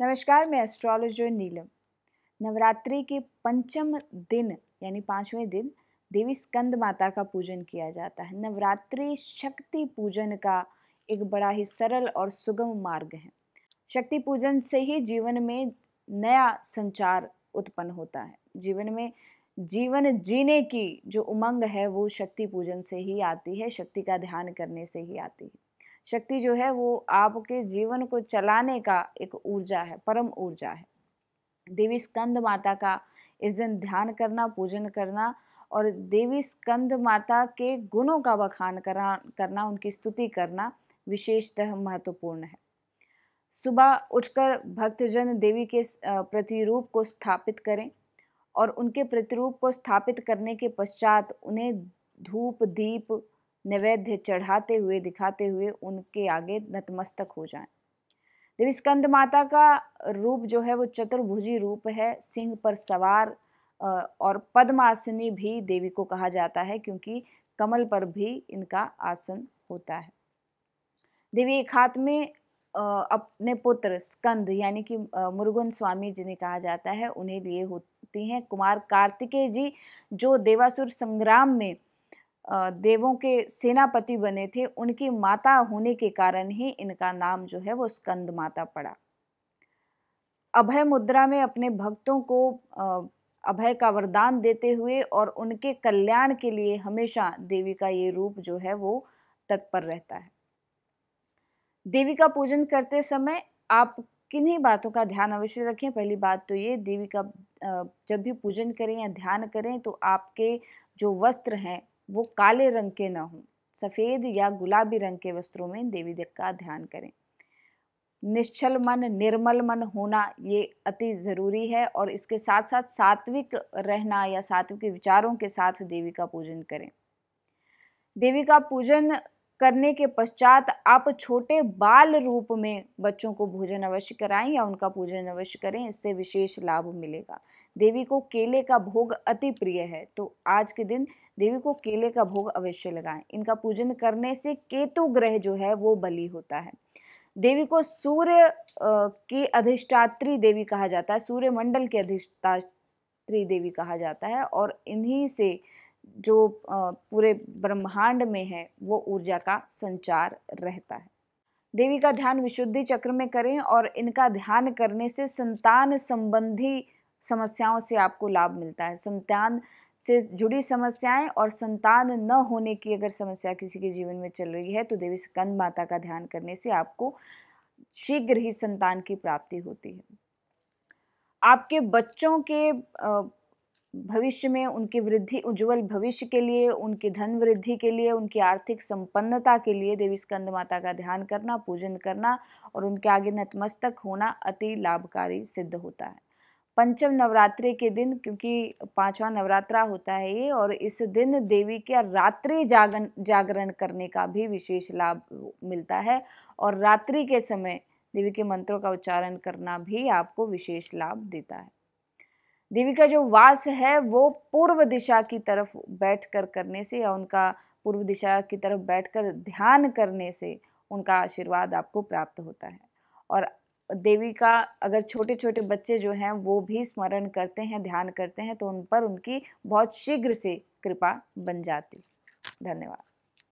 नमस्कार मैं एस्ट्रोलॉजर नीलम नवरात्रि के पंचम दिन यानी पांचवें दिन देवी स्कंद माता का पूजन किया जाता है नवरात्रि शक्ति पूजन का एक बड़ा ही सरल और सुगम मार्ग है शक्ति पूजन से ही जीवन में नया संचार उत्पन्न होता है जीवन में जीवन जीने की जो उमंग है वो शक्ति पूजन से ही आती है शक्ति का ध्यान करने से ही आती है शक्ति जो है वो आपके जीवन को चलाने का एक ऊर्जा है परम ऊर्जा है देवी स्कंद माता का इस दिन ध्यान करना पूजन करना और देवी स्कंद माता के गुणों का बखान करा करना उनकी स्तुति करना विशेषतः महत्वपूर्ण है सुबह उठकर भक्तजन देवी के प्रतिरूप को स्थापित करें और उनके प्रतिरूप को स्थापित करने के पश्चात उन्हें धूप दीप नैवेद्य चढ़ाते हुए दिखाते हुए उनके आगे नतमस्तक हो जाएं। देवी स्कंद माता का रूप जो है वो चतुर्भुजी रूप है सिंह पर सवार और पद्मासनी भी देवी को कहा जाता है क्योंकि कमल पर भी इनका आसन होता है देवी एक हाथ में अपने पुत्र स्कंद यानी कि मुर्गुन स्वामी जिन्हें कहा जाता है उन्हें लिए होती हैं कुमार कार्तिकेय जी जो देवासुर संग्राम में देवों के सेनापति बने थे उनकी माता होने के कारण ही इनका नाम जो है वो स्कंद माता पड़ा अभय मुद्रा में अपने भक्तों को अभय का वरदान देते हुए और उनके कल्याण के लिए हमेशा देवी का ये रूप जो है वो तत्पर रहता है देवी का पूजन करते समय आप किन्हीं बातों का ध्यान अवश्य रखें पहली बात तो ये देवी का जब भी पूजन करें या ध्यान करें तो आपके जो वस्त्र हैं वो काले रंग के ना हों सफ़ेद या गुलाबी रंग के वस्त्रों में देवी देव का ध्यान करें निश्चल मन निर्मल मन होना ये अति ज़रूरी है और इसके साथ साथ सात्विक रहना या सात्विक विचारों के साथ देवी का पूजन करें देवी का पूजन करने के पश्चात आप छोटे बाल रूप में बच्चों को भोजन अवश्य कराएं या उनका पूजन अवश्य करें इससे विशेष लाभ मिलेगा देवी को केले का भोग अति प्रिय है तो आज के दिन देवी को केले का भोग अवश्य लगाएं इनका पूजन करने से केतु ग्रह जो है वो बली होता है देवी को सूर्य की अधिष्ठात्री देवी कहा जाता है सूर्य मंडल की अधिष्ठात्री देवी कहा जाता है और इन्हीं से जो पूरे ब्रह्मांड में है वो ऊर्जा का संचार रहता है देवी का ध्यान विशुद्धि चक्र में करें और इनका ध्यान करने से संतान संबंधी समस्याओं से आपको लाभ मिलता है संतान से जुड़ी समस्याएं और संतान न होने की अगर समस्या किसी के जीवन में चल रही है तो देवी स्कंद माता का ध्यान करने से आपको शीघ्र ही संतान की प्राप्ति होती है आपके बच्चों के भविष्य में उनकी वृद्धि उज्जवल भविष्य के लिए उनकी धन वृद्धि के लिए उनकी आर्थिक संपन्नता के लिए देवी स्कंद माता का ध्यान करना पूजन करना और उनके आगे नतमस्तक होना अति लाभकारी सिद्ध होता है पंचम नवरात्रि के दिन क्योंकि पांचवा नवरात्रा होता है ये और इस दिन देवी के रात्रि जागन जागरण करने का भी विशेष लाभ मिलता है और रात्रि के समय देवी के मंत्रों का उच्चारण करना भी आपको विशेष लाभ देता है देवी का जो वास है वो पूर्व दिशा की तरफ बैठकर करने से या उनका पूर्व दिशा की तरफ बैठकर ध्यान करने से उनका आशीर्वाद आपको प्राप्त होता है और देवी का अगर छोटे छोटे बच्चे जो हैं वो भी स्मरण करते हैं ध्यान करते हैं तो उन पर उनकी बहुत शीघ्र से कृपा बन जाती धन्यवाद